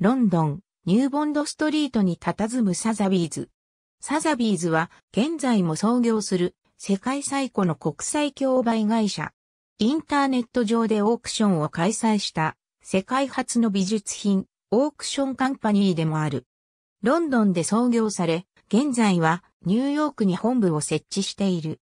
ロンドン、ニューボンドストリートに佇むサザビーズ。サザビーズは現在も創業する世界最古の国際競売会社。インターネット上でオークションを開催した世界初の美術品オークションカンパニーでもある。ロンドンで創業され、現在はニューヨークに本部を設置している。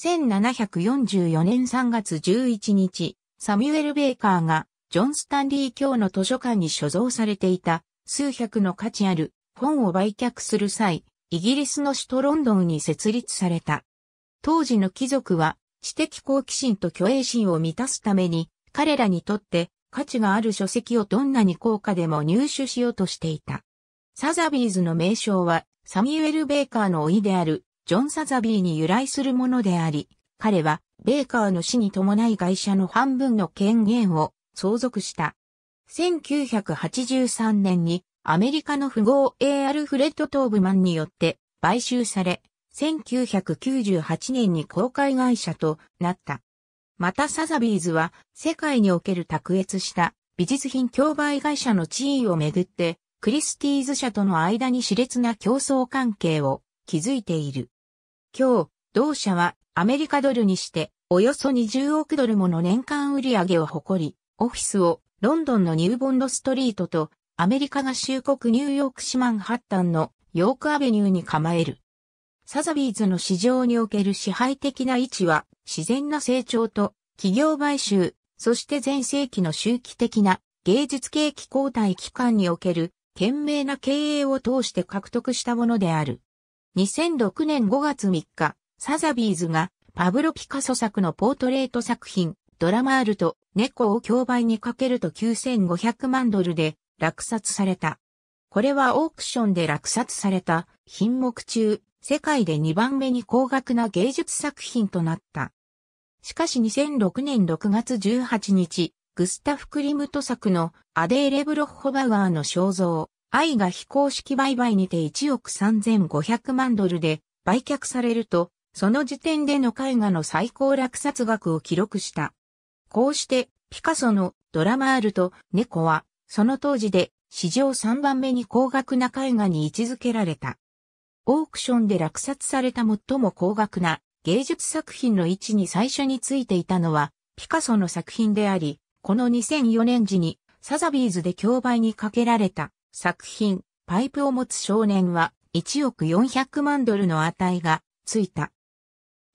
1744年3月11日、サミュエル・ベーカーがジョン・スタンリー卿の図書館に所蔵されていた数百の価値ある本を売却する際、イギリスの首都ロンドンに設立された。当時の貴族は知的好奇心と虚栄心を満たすために、彼らにとって価値がある書籍をどんなに高価でも入手しようとしていた。サザビーズの名称は、サミュエル・ベーカーの老いである、ジョン・サザビーに由来するものであり、彼は、ベーカーの死に伴い会社の半分の権限を相続した。1983年にアメリカの富豪 A. アルフレッド・トーブマンによって買収され、1998年に公開会社となった。またサザビーズは世界における卓越した美術品競売会社の地位をめぐってクリスティーズ社との間に熾烈な競争関係を築いている。今日、同社はアメリカドルにしておよそ20億ドルもの年間売上を誇り、オフィスをロンドンのニューボンドストリートとアメリカ合衆国ニューヨーク市マンハッタンのヨークアベニューに構える。サザビーズの市場における支配的な位置は自然な成長と企業買収、そして前世紀の周期的な芸術景気交代期間における懸命な経営を通して獲得したものである。2006年5月3日、サザビーズがパブロ・ピカソ作のポートレート作品、ドラマールと猫を競売にかけると9500万ドルで落札された。これはオークションで落札された品目中、世界で2番目に高額な芸術作品となった。しかし2006年6月18日、グスタフ・クリムト作のアデーレ・ブロッホバウアーの肖像、愛が非公式売買にて1億3500万ドルで売却されると、その時点での絵画の最高落札額を記録した。こうしてピカソのドラマールと猫はその当時で史上3番目に高額な絵画に位置づけられた。オークションで落札された最も高額な芸術作品の位置に最初についていたのはピカソの作品であり、この2004年時にサザビーズで競売にかけられた作品パイプを持つ少年は1億400万ドルの値がついた。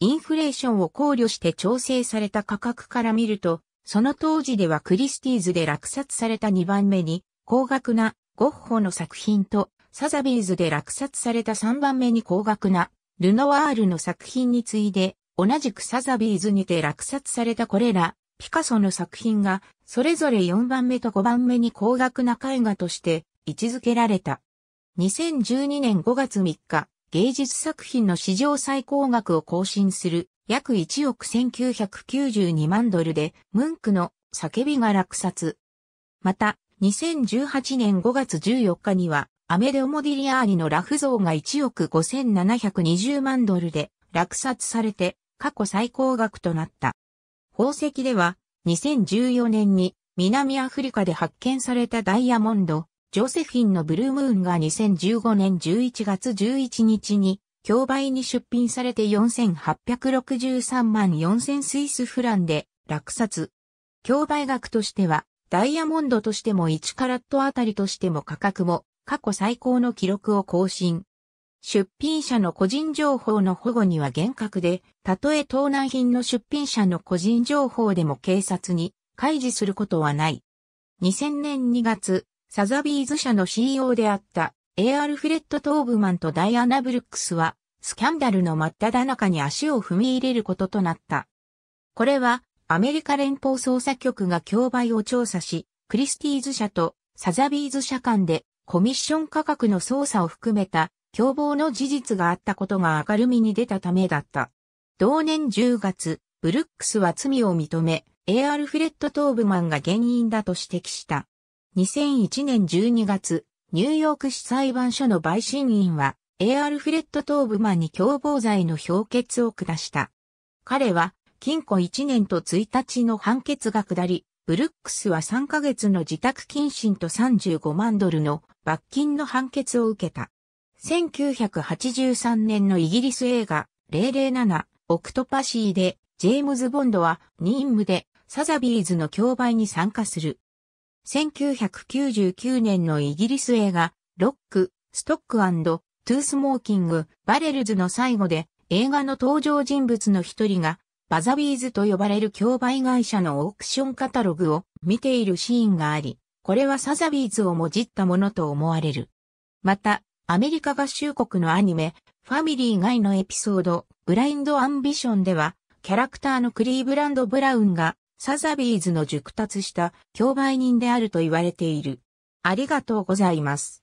インフレーションを考慮して調整された価格から見ると、その当時ではクリスティーズで落札された2番目に高額なゴッホの作品とサザビーズで落札された3番目に高額なルノワールの作品に次いで同じくサザビーズにて落札されたこれらピカソの作品がそれぞれ4番目と5番目に高額な絵画として位置づけられた。2012年5月3日、芸術作品の史上最高額を更新する約1億1992万ドルで、ムンクの叫びが落札。また、2018年5月14日には、アメデオモディリアーニのラフ像が1億5720万ドルで落札されて、過去最高額となった。宝石では、2014年に南アフリカで発見されたダイヤモンド、ジョセフィンのブルームーンが2015年11月11日に、競売に出品されて4863万4000スイスフランで落札。競売額としては、ダイヤモンドとしても1カラットあたりとしても価格も過去最高の記録を更新。出品者の個人情報の保護には厳格で、たとえ盗難品の出品者の個人情報でも警察に開示することはない。2000年2月、サザビーズ社の CEO であった A. アルフレット・トーブマンとダイアナ・ブルックスは、スキャンダルの真っ只中に足を踏み入れることとなった。これは、アメリカ連邦捜査局が競売を調査し、クリスティーズ社とサザビーズ社間でコミッション価格の操作を含めた共謀の事実があったことが明るみに出たためだった。同年10月、ブルックスは罪を認め、A. r フレット・トーブマンが原因だと指摘した。2001年12月、ニューヨーク市裁判所の陪審員は、エアルフレッド・トーブマンに共謀罪の評決を下した。彼は、禁錮1年と1日の判決が下り、ブルックスは3ヶ月の自宅謹慎と35万ドルの罰金の判決を受けた。1983年のイギリス映画007オクトパシーでジェームズ・ボンドは任務でサザビーズの競売に参加する。1999年のイギリス映画、ロック、ストックトゥースモーキング、バレルズの最後で、映画の登場人物の一人が、バザビーズと呼ばれる競売会社のオークションカタログを見ているシーンがあり、これはサザビーズをもじったものと思われる。また、アメリカ合衆国のアニメ、ファミリー外のエピソード、ブラインドアンビションでは、キャラクターのクリーブランド・ブラウンがサザビーズの熟達した競売人であると言われている。ありがとうございます。